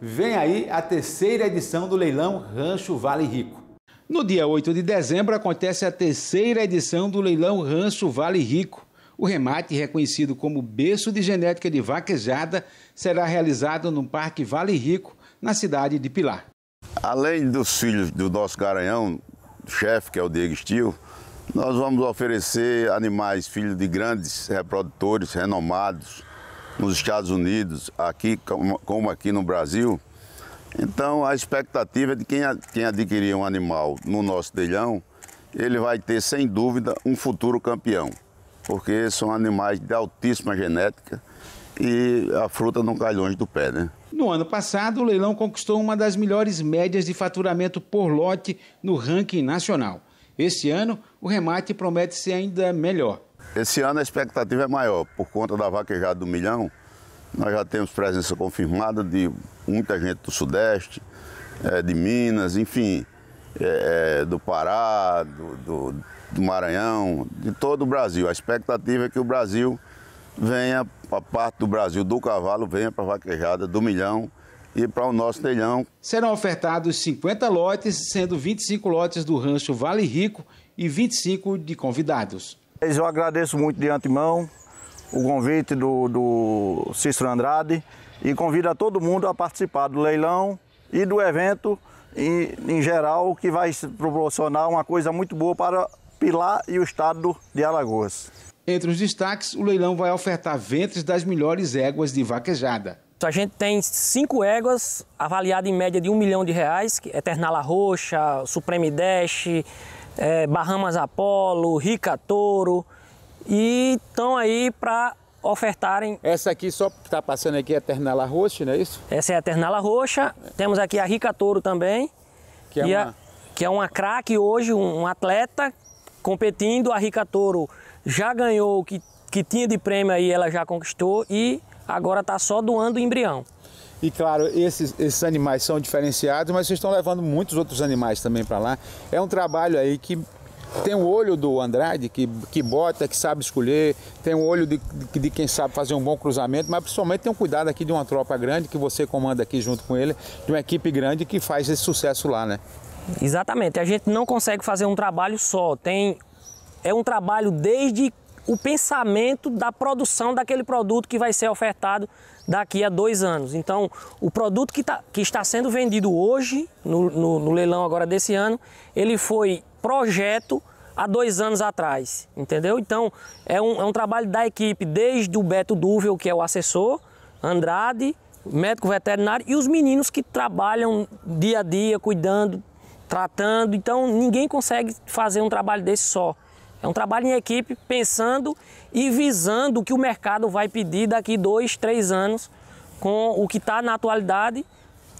Vem aí a terceira edição do leilão Rancho Vale Rico. No dia 8 de dezembro acontece a terceira edição do leilão Rancho Vale Rico. O remate, reconhecido como berço de genética de vaquejada, será realizado no Parque Vale Rico, na cidade de Pilar. Além dos filhos do nosso garanhão, chefe, que é o Diego Estil, nós vamos oferecer animais filhos de grandes reprodutores renomados, nos Estados Unidos, aqui como aqui no Brasil. Então a expectativa é de quem, quem adquirir um animal no nosso telhão, ele vai ter sem dúvida um futuro campeão, porque são animais de altíssima genética e a fruta não cai longe do pé, né? No ano passado, o leilão conquistou uma das melhores médias de faturamento por lote no ranking nacional. Este ano, o remate promete ser ainda melhor. Esse ano a expectativa é maior, por conta da vaquejada do milhão, nós já temos presença confirmada de muita gente do Sudeste, é, de Minas, enfim, é, é, do Pará, do, do, do, Maranhão, de todo o Brasil. A expectativa é que o Brasil venha, a parte do Brasil do cavalo venha para a vaquejada do milhão e para o nosso telhão. Serão ofertados 50 lotes, sendo 25 lotes do rancho Vale Rico e 25 de convidados. Eu agradeço muito de antemão o convite do, do Cícero Andrade e convido a todo mundo a participar do leilão e do evento em, em geral, que vai proporcionar uma coisa muito boa para Pilar e o estado de Alagoas. Entre os destaques, o leilão vai ofertar ventres das melhores éguas de vaquejada. Então, a gente tem cinco éguas avaliadas em média de um milhão de reais, é Eternala Roxa, Supreme Dash, é, Bahamas Apollo, Rica Toro, e estão aí para ofertarem. Essa aqui só está passando aqui é a Eternala Roxa, não é isso? Essa é a Eternala Roxa, temos aqui a Rica Toro também, que é uma, é uma craque hoje, um, um atleta competindo, a Rica Toro já ganhou o que, que tinha de prêmio aí, ela já conquistou e agora está só doando embrião. E claro, esses, esses animais são diferenciados, mas vocês estão levando muitos outros animais também para lá. É um trabalho aí que tem o olho do Andrade, que, que bota, que sabe escolher, tem o olho de, de, de, quem sabe fazer um bom cruzamento, mas principalmente tem um cuidado aqui de uma tropa grande que você comanda aqui junto com ele, de uma equipe grande que faz esse sucesso lá, né? Exatamente. A gente não consegue fazer um trabalho só. Tem é um trabalho desde o pensamento da produção daquele produto que vai ser ofertado daqui a dois anos. Então, o produto que, tá, que está sendo vendido hoje, no, no, no leilão agora desse ano, ele foi projeto há dois anos atrás, entendeu? Então, é um, é um trabalho da equipe, desde o Beto Duvel, que é o assessor, Andrade, médico veterinário, e os meninos que trabalham dia a dia, cuidando, tratando. Então, ninguém consegue fazer um trabalho desse só. É um trabalho em equipe, pensando e visando o que o mercado vai pedir daqui dois, três anos, com o que está na atualidade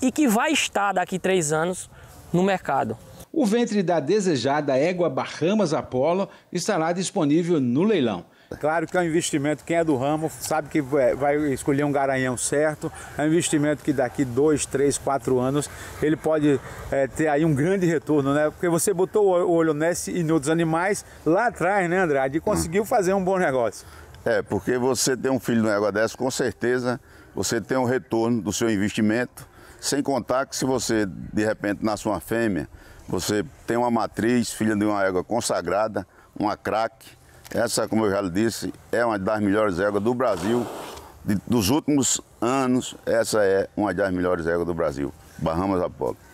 e que vai estar daqui três anos no mercado. O ventre da desejada égua Bahamas Apollo estará disponível no leilão. Claro que é um investimento, quem é do ramo sabe que é, vai escolher um garanhão certo, é um investimento que daqui dois, três, quatro anos ele pode é, ter aí um grande retorno, né? Porque você botou o olho nesse e em outros animais lá atrás, né, Andrade, e conseguiu fazer um bom negócio. É, porque você tem um filho no negócio dessa, com certeza você tem um retorno do seu investimento, sem contar que se você, de repente, nasce uma fêmea, você tem uma matriz, filha de uma égua consagrada, uma craque, essa, como eu já lhe disse, é uma das melhores éguas do Brasil. De, dos últimos anos, essa é uma das melhores éguas do Brasil, Bahamas Apolo.